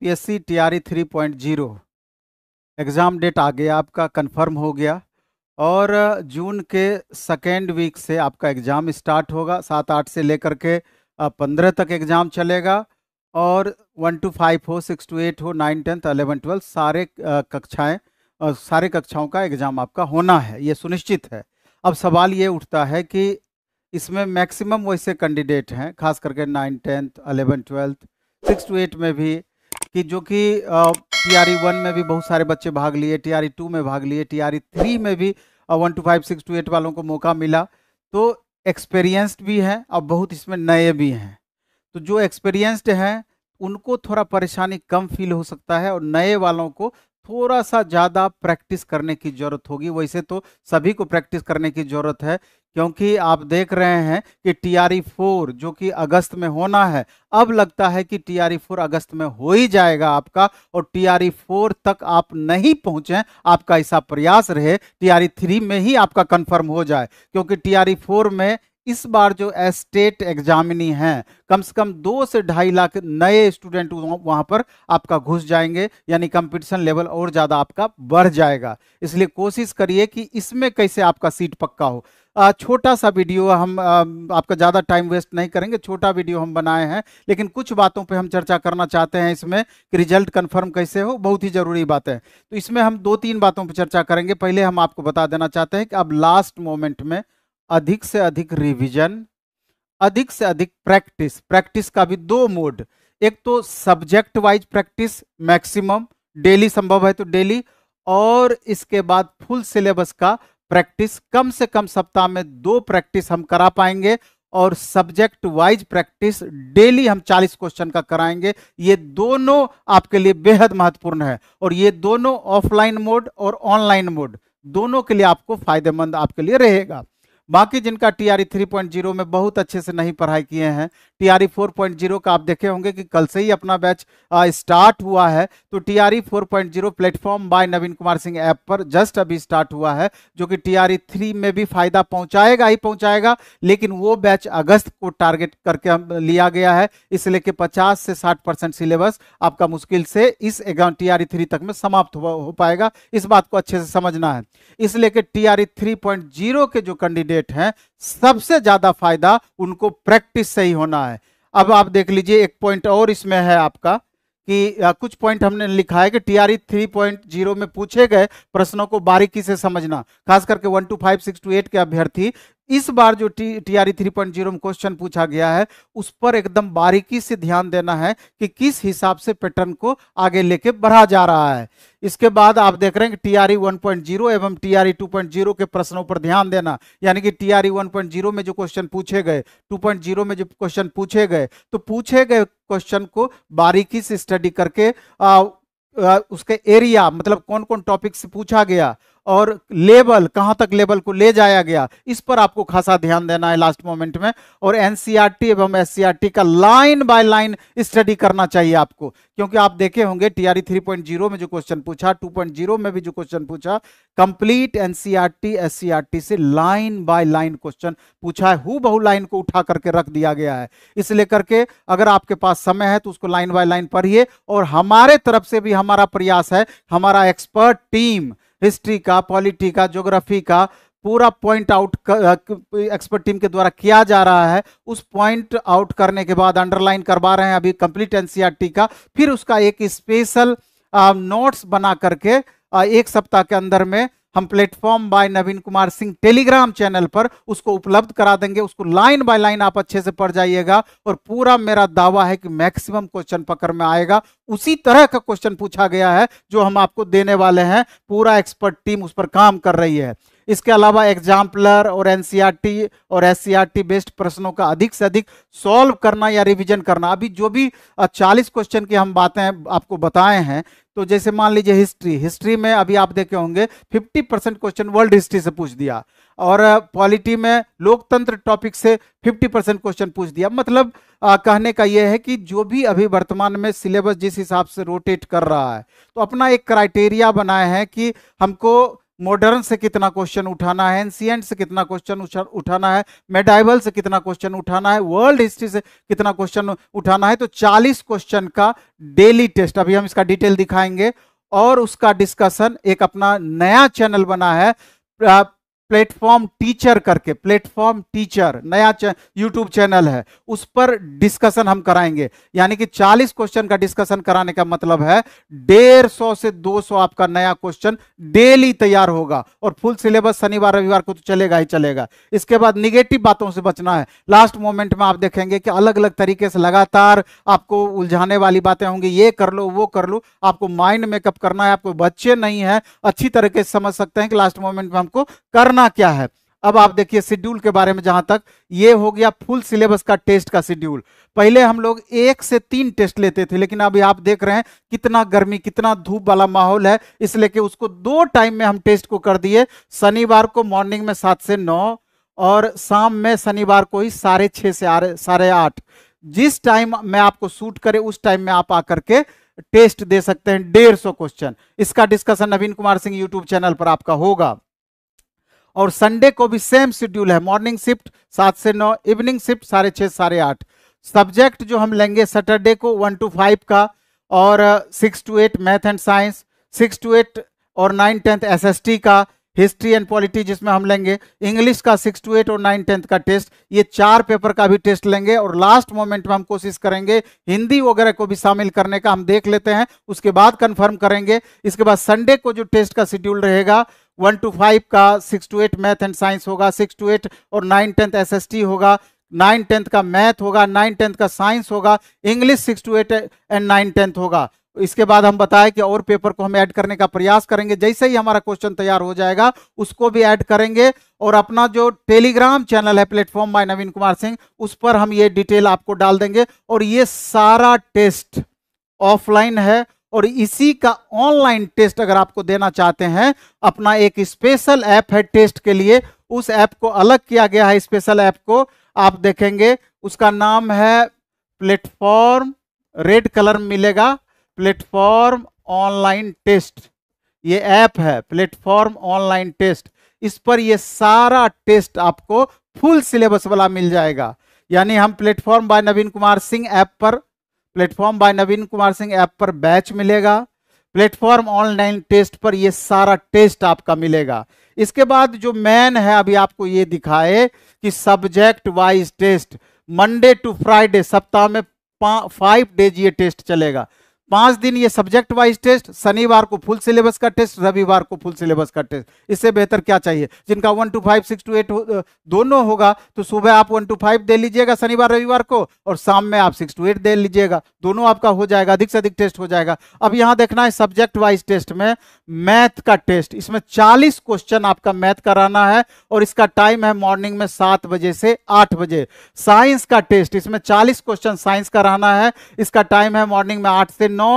PSC TRE zero exam date आ गया आपका कंफर्म हो गया और जून के सेकेंड वीक से आपका एग्ज़ाम स्टार्ट होगा सात आठ से लेकर के पंद्रह तक एग्ज़ाम चलेगा और वन टू फाइव हो सिक्स टू एट हो नाइन टेंथ अलेवन ट्वेल्थ सारे कक्षाएं सारे कक्षाओं का एग्ज़ाम आपका होना है ये सुनिश्चित है अब सवाल ये उठता है कि इसमें मैक्सिमम वैसे कैंडिडेट हैं खास करके nine tenth eleven twelfth six to eight में भी कि जो कि टी आर वन में भी बहुत सारे बच्चे भाग लिए टी आर टू में भाग लिए टी आर थ्री में भी one two five six to eight वालों को मौका मिला तो एक्सपीरियंस्ड भी हैं और बहुत इसमें नए भी हैं तो जो एक्सपीरियंस्ड हैं उनको थोड़ा परेशानी कम फील हो सकता है और नए वालों को थोड़ा सा ज़्यादा प्रैक्टिस करने की ज़रूरत होगी वैसे तो सभी को प्रैक्टिस करने की ज़रूरत है क्योंकि आप देख रहे हैं कि टी आर ई फोर जो कि अगस्त में होना है अब लगता है कि टी आर ई फोर अगस्त में हो ही जाएगा आपका और टी आर ई फोर तक आप नहीं पहुंचे आपका ऐसा प्रयास रहे टी आर ई थ्री में ही आपका कंफर्म हो जाए क्योंकि टी आर ई फोर में इस बार जो एस्टेट एग्जामिनी हैं कम से कम दो से ढाई लाख नए स्टूडेंट वहां पर आपका घुस जाएंगे यानी कंपटीशन लेवल और ज़्यादा आपका बढ़ जाएगा इसलिए कोशिश करिए कि इसमें कैसे आपका सीट पक्का हो छोटा सा वीडियो हम आपका ज़्यादा टाइम वेस्ट नहीं करेंगे छोटा वीडियो हम बनाए हैं लेकिन कुछ बातों पे हम चर्चा करना चाहते हैं इसमें कि रिजल्ट कंफर्म कैसे हो बहुत ही ज़रूरी बात है तो इसमें हम दो तीन बातों पर चर्चा करेंगे पहले हम आपको बता देना चाहते हैं कि अब लास्ट मोमेंट में अधिक से अधिक रिविजन अधिक से अधिक प्रैक्टिस प्रैक्टिस का भी दो मोड एक तो subject wise practice maximum daily संभव है तो डेली और इसके बाद फुल सिलेबस का प्रैक्टिस कम से कम सप्ताह में दो प्रैक्टिस हम करा पाएंगे और सब्जेक्ट वाइज प्रैक्टिस डेली हम 40 क्वेश्चन का कराएंगे ये दोनों आपके लिए बेहद महत्वपूर्ण है और ये दोनों ऑफलाइन मोड और ऑनलाइन मोड दोनों के लिए आपको फायदेमंद आपके लिए रहेगा बाकी जिनका T R three point zero में बहुत अच्छे से नहीं पढ़ाई किए हैं T R four point zero का आप देखे होंगे कि कल से ही अपना बैच स्टार्ट हुआ है तो T R four point zero platform by Naveen Kumar Singh app पर जस्ट अभी स्टार्ट हुआ है जो कि टी आर थ्री में भी फायदा पहुंचाएगा ही पहुंचाएगा लेकिन वो बैच अगस्त को टारगेट करके लिया गया है इसलिए कि पचास से साठ परसेंट सिलेबस आपका मुश्किल से इस एग्जाम टी आर थ्री तक में समाप्त हो, पाएगा इस बात को अच्छे से समझना है इसलिए कि T R three point zero के जो कैंडिडेट कैंडिडेट हैं सबसे ज़्यादा फायदा उनको प्रैक्टिस से ही होना है अब आप देख लीजिए एक पॉइंट और इसमें है आपका कि कुछ पॉइंट हमने लिखा है कि टीआरई थ्री पॉइंट जीरो में पूछे गए प्रश्नों को बारीकी से समझना खास करके one two five six to eight के अभ्यर्थी इस बार जो T T R three point zero में क्वेश्चन पूछा गया है उस पर एकदम बारीकी से ध्यान देना है कि किस हिसाब से पैटर्न को आगे लेके बढ़ा जा रहा है इसके बाद आप देख रहे हैं कि T R one point zero एवं T R two point zero के प्रश्नों पर ध्यान देना यानी कि T R one point zero में जो क्वेश्चन पूछे गए टू पॉइंट जीरो में जो क्वेश्चन पूछे गए तो पूछे गए क्वेश्चन को बारीकी से स्टडी करके आ, उसके एरिया मतलब कौन कौन टॉपिक से पूछा गया और लेवल कहां तक लेवल को ले जाया गया इस पर आपको खासा ध्यान देना है लास्ट मोमेंट में और एनसीईआरटी e एवं एस e का लाइन बाय लाइन स्टडी करना चाहिए आपको क्योंकि आप देखे होंगे टीआरई जीरो e में जो क्वेश्चन पूछा टू पॉइंट जीरो में भी जो क्वेश्चन पूछा कंप्लीट एनसीईआरटी एस से लाइन बाय लाइन क्वेश्चन पूछा है हु बहु लाइन को उठा करके रख दिया गया है इस लेकर करके अगर आपके पास समय है तो उसको लाइन बाय लाइन पढ़िए और हमारे तरफ से भी हमारा प्रयास है हमारा एक्सपर्ट टीम हिस्ट्री का पॉलिटी का ज्योग्राफी का पूरा पॉइंट आउट एक्सपर्ट टीम के द्वारा किया जा रहा है उस पॉइंट आउट करने के बाद अंडरलाइन करवा रहे हैं अभी कंप्लीट एनसीईआरटी e का फिर उसका एक स्पेशल नोट्स बना करके एक सप्ताह के अंदर में हम platform by Naveen Kumar Singh Telegram channel पर उसको उपलब्ध करा देंगे उसको लाइन बाय लाइन आप अच्छे से पढ़ जाइएगा और पूरा मेरा दावा है कि मैक्सिमम क्वेश्चन पकड़ में आएगा उसी तरह का क्वेश्चन पूछा गया है जो हम आपको देने वाले हैं पूरा एक्सपर्ट टीम उस पर काम कर रही है इसके अलावा एग्जाम्पलर और एनसीईआरटी e और एससीईआरटी बेस्ड e प्रश्नों का अधिक से अधिक सॉल्व करना या रिवीजन करना अभी जो भी 40 क्वेश्चन की हम बातें आपको बताए हैं तो जैसे मान लीजिए हिस्ट्री हिस्ट्री में अभी आप देखे होंगे 50 परसेंट क्वेश्चन वर्ल्ड हिस्ट्री से पूछ दिया और पॉलिटी में लोकतंत्र टॉपिक से 50 परसेंट क्वेश्चन पूछ दिया मतलब आ, कहने का यह है कि जो भी अभी वर्तमान में सिलेबस जिस हिसाब से रोटेट कर रहा है तो अपना एक क्राइटेरिया बनाए हैं कि हमको मॉडर्न से कितना क्वेश्चन उठाना है एंसियंट से कितना क्वेश्चन उठाना है मेडाइवल से कितना क्वेश्चन उठाना है वर्ल्ड हिस्ट्री से कितना क्वेश्चन उठाना है तो 40 क्वेश्चन का डेली टेस्ट अभी हम इसका डिटेल दिखाएंगे और उसका डिस्कशन एक अपना नया चैनल बना है प्लेटफॉर्म टीचर करके प्लेटफॉर्म टीचर नया यूट्यूब चैनल है उस पर डिस्कशन हम कराएंगे यानी कि 40 क्वेश्चन का डिस्कशन कराने का मतलब है डेढ़ सौ से 200 आपका नया क्वेश्चन डेली तैयार होगा और फुल सिलेबस शनिवार रविवार को तो चलेगा ही चलेगा इसके बाद निगेटिव बातों से बचना है लास्ट मोमेंट में आप देखेंगे कि अलग अलग तरीके से लगातार आपको उलझाने वाली बातें होंगी ये कर लो वो कर लो आपको माइंड मेकअप करना है आपको बच्चे नहीं है अच्छी तरीके से समझ सकते हैं कि लास्ट मोमेंट में हमको करना करना क्या है अब आप देखिए शेड्यूल के बारे में जहां तक ये हो गया फुल सिलेबस का टेस्ट का शेड्यूल पहले हम लोग एक से तीन टेस्ट लेते थे लेकिन अभी आप देख रहे हैं कितना गर्मी कितना धूप वाला माहौल है इसलिए कि उसको दो टाइम में हम टेस्ट को कर दिए शनिवार को मॉर्निंग में सात से नौ और शाम में शनिवार को ही साढ़े छः से साढ़े आठ जिस टाइम में आपको सूट करे उस टाइम में आप आकर के टेस्ट दे सकते हैं डेढ़ सौ क्वेश्चन इसका discussion Naveen Kumar Singh YouTube channel पर आपका होगा और संडे को भी सेम शेड्यूल है मॉर्निंग शिफ्ट सात से नौ इवनिंग शिफ्ट साढ़े छः साढ़े आठ सब्जेक्ट जो हम लेंगे सैटरडे को वन टू फाइव का और six to eight math and science six to eight और नाइन टेंथ एसएसटी का हिस्ट्री एंड पॉलिटी जिसमें हम लेंगे इंग्लिश का सिक्स टू एट और नाइन टेंथ का टेस्ट ये चार पेपर का भी टेस्ट लेंगे और लास्ट मोमेंट में हम कोशिश करेंगे हिंदी वगैरह को भी शामिल करने का हम देख लेते हैं उसके बाद कंफर्म करेंगे इसके बाद संडे को जो टेस्ट का शेड्यूल रहेगा वन टू फाइव का six to eight math and science होगा सिक्स टू एट और nine tenth S S T होगा नाइन टेंथ का मैथ होगा नाइन टेंथ का साइंस होगा English six to eight and nine tenth होगा इसके बाद हम बताएं कि और पेपर को हम ऐड करने का प्रयास करेंगे जैसे ही हमारा क्वेश्चन तैयार हो जाएगा उसको भी ऐड करेंगे और अपना जो टेलीग्राम चैनल है प्लेटफॉर्म बाय नवीन कुमार सिंह उस पर हम ये डिटेल आपको डाल देंगे और ये सारा टेस्ट ऑफलाइन है और इसी का ऑनलाइन टेस्ट अगर आपको देना चाहते हैं अपना एक स्पेशल ऐप है टेस्ट के लिए उस ऐप को अलग किया गया है स्पेशल ऐप को आप देखेंगे उसका नाम है प्लेटफॉर्म रेड कलर मिलेगा प्लेटफॉर्म ऑनलाइन टेस्ट ये ऐप है प्लेटफॉर्म ऑनलाइन टेस्ट इस पर ये सारा टेस्ट आपको फुल सिलेबस वाला मिल जाएगा यानी हम platform by Naveen Kumar Singh app पर platform by Naveen Kumar Singh app पर बैच मिलेगा प्लेटफॉर्म ऑनलाइन टेस्ट पर ये सारा टेस्ट आपका मिलेगा इसके बाद जो मैन है अभी आपको ये दिखाए कि subject wise test Monday to Friday सप्ताह में फाइव डेज ये टेस्ट चलेगा पांच दिन ये सब्जेक्ट वाइज टेस्ट शनिवार को फुल सिलेबस का टेस्ट रविवार को फुल सिलेबस का टेस्ट इससे बेहतर क्या चाहिए जिनका one two five six to eight दोनों होगा तो सुबह आप वन टू फाइव दे लीजिएगा शनिवार रविवार को और शाम में आप सिक्स टू एट दे लीजिएगा दोनों आपका हो जाएगा अधिक से अधिक टेस्ट हो जाएगा अब यहाँ देखना है सब्जेक्ट वाइज टेस्ट में मैथ का टेस्ट इसमें चालीस क्वेश्चन आपका मैथ कराना है और इसका टाइम है मॉर्निंग में सात बजे से आठ बजे साइंस का टेस्ट इसमें चालीस क्वेश्चन साइंस का रहना है इसका टाइम है मॉर्निंग में आठ से नौ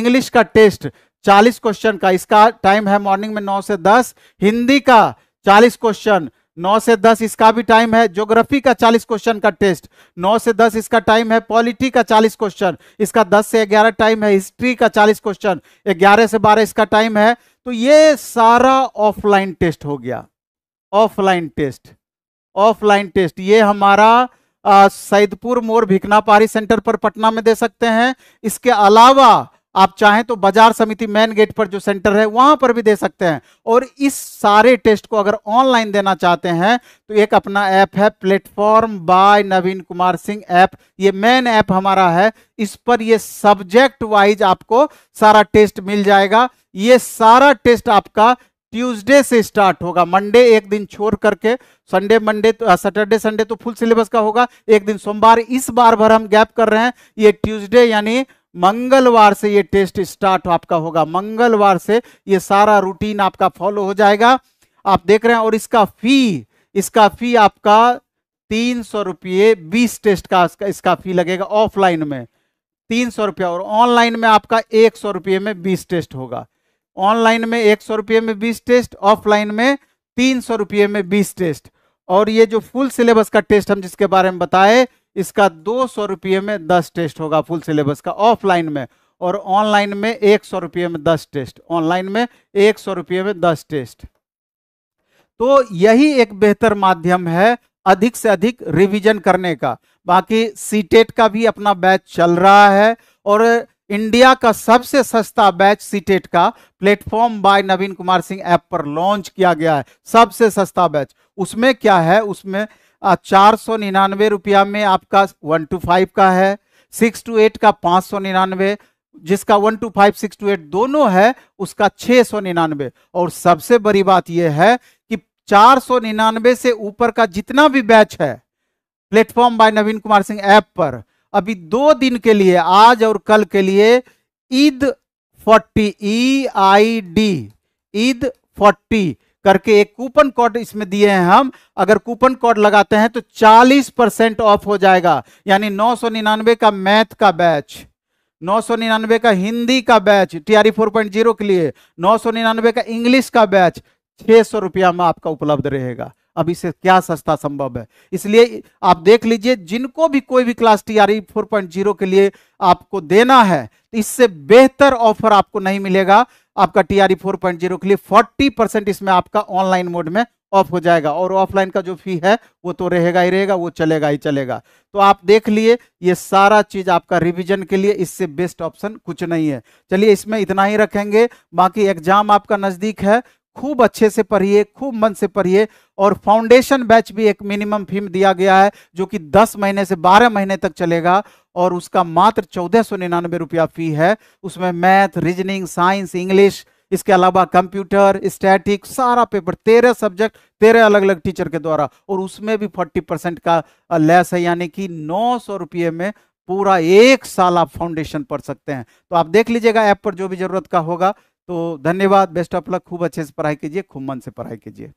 इंग्लिश का टेस्ट चालीस क्वेश्चन का इसका टाइम है मॉर्निंग में नौ से दस हिंदी का चालीस क्वेश्चन नौ से दस इसका भी टाइम है ज्योग्राफी का चालीस क्वेश्चन का टेस्ट नौ से दस इसका टाइम है पॉलिटी का चालीस क्वेश्चन इसका दस से ग्यारह टाइम है हिस्ट्री का चालीस क्वेश्चन ग्यारह से बारह इसका टाइम है तो ये सारा ऑफलाइन टेस्ट हो गया ऑफलाइन टेस्ट ऑफलाइन टेस्ट ये हमारा सैदपुर मोर भिकना पारी सेंटर पर पटना में दे सकते हैं इसके अलावा आप चाहें तो बाजार समिति मेन गेट पर जो सेंटर है वहां पर भी दे सकते हैं और इस सारे टेस्ट को अगर ऑनलाइन देना चाहते हैं तो एक अपना ऐप है platform by Naveen Kumar Singh app ये मेन ऐप हमारा है इस पर ये सब्जेक्ट वाइज आपको सारा टेस्ट मिल जाएगा ये सारा टेस्ट आपका ट्यूसडे से स्टार्ट होगा मंडे एक दिन छोड़ करके संडे मंडे तो सैटरडे संडे तो फुल सिलेबस का होगा एक दिन सोमवार इस बार भर हम गैप कर रहे हैं ये ट्यूसडे यानी मंगलवार से ये टेस्ट स्टार्ट आपका होगा मंगलवार से ये सारा रूटीन आपका फॉलो हो जाएगा आप देख रहे हैं और इसका फी इसका फी आपका तीन सौ रुपये बीस टेस्ट का इसका फी लगेगा ऑफलाइन में तीन सौ रुपया और ऑनलाइन में आपका एक सौ रुपये में बीस टेस्ट होगा ऑनलाइन में एक सौ रुपये में बीस टेस्ट ऑफलाइन में तीन सौ रुपये में बीस टेस्ट और ये जो फुल सिलेबस का टेस्ट हम जिसके बारे में बताए इसका दो सौ रुपये में दस टेस्ट होगा फुल सिलेबस का ऑफलाइन में और ऑनलाइन में एक सौ रुपये में दस टेस्ट ऑनलाइन में एक सौ रुपये में दस टेस्ट तो यही एक बेहतर माध्यम है अधिक से अधिक रिविजन करने का बाकी सीटेट का भी अपना बैच चल रहा है और इंडिया का सबसे सस्ता बैच सीटेट का platform by Naveen Kumar Singh app पर लॉन्च किया गया है सबसे सस्ता बैच उसमें क्या है उसमें चार सौ निन्यानवे रुपया में आपका वन टू फाइव का है सिक्स टू एट का पाँच सौ निन्यानवे जिसका one two five six to eight दोनों है उसका छः सौ निन्यानवे और सबसे बड़ी बात यह है कि चार सौ निन्यानवे से ऊपर का जितना भी बैच है platform by Naveen Kumar Singh app पर अभी दो दिन के लिए आज और कल के लिए Eid forty E I D Eid forty करके एक कूपन कोड इसमें दिए हैं हम अगर कूपन कोड लगाते हैं तो 40 परसेंट ऑफ हो जाएगा यानी 999 का मैथ का बैच 999 का हिंदी का बैच टीआरई 4.0 के लिए 999 का इंग्लिश का बैच छह सौ रुपया में आपका उपलब्ध रहेगा अब इससे क्या सस्ता संभव है इसलिए आप देख लीजिए जिनको भी कोई भी class T R four point zero के लिए आपको देना है तो इससे बेहतर ऑफर आपको नहीं मिलेगा आपका T R four point zero के लिए फोर्टी परसेंट इसमें आपका ऑनलाइन मोड में ऑफ हो जाएगा और ऑफलाइन का जो फी है वो तो रहेगा ही रहेगा वो चलेगा ही चलेगा तो आप देख लिए ये सारा चीज आपका रिवीजन के लिए इससे बेस्ट ऑप्शन कुछ नहीं है चलिए इसमें इतना ही रखेंगे बाकी एग्जाम आपका नजदीक है खूब अच्छे से पढ़िए खूब मन से पढ़िए और फाउंडेशन बैच भी एक मिनिमम फीम दिया गया है जो कि 10 महीने से 12 महीने तक चलेगा और उसका मात्र चौदह सौ निन्यानबे रुपया फी है उसमें मैथ रीजनिंग साइंस इंग्लिश इसके अलावा कंप्यूटर स्टैटिक सारा पेपर तेरह सब्जेक्ट तेरह अलग अलग टीचर के द्वारा और उसमें भी फोर्टी परसेंट का लेस है यानी कि नौ सौ रुपये में पूरा एक साल आप फाउंडेशन पढ़ सकते हैं तो आप देख लीजिएगा ऐप पर जो भी जरूरत का होगा तो धन्यवाद बेस्ट ऑफ लक खूब अच्छे से पढ़ाई कीजिए खूब मन से पढ़ाई कीजिए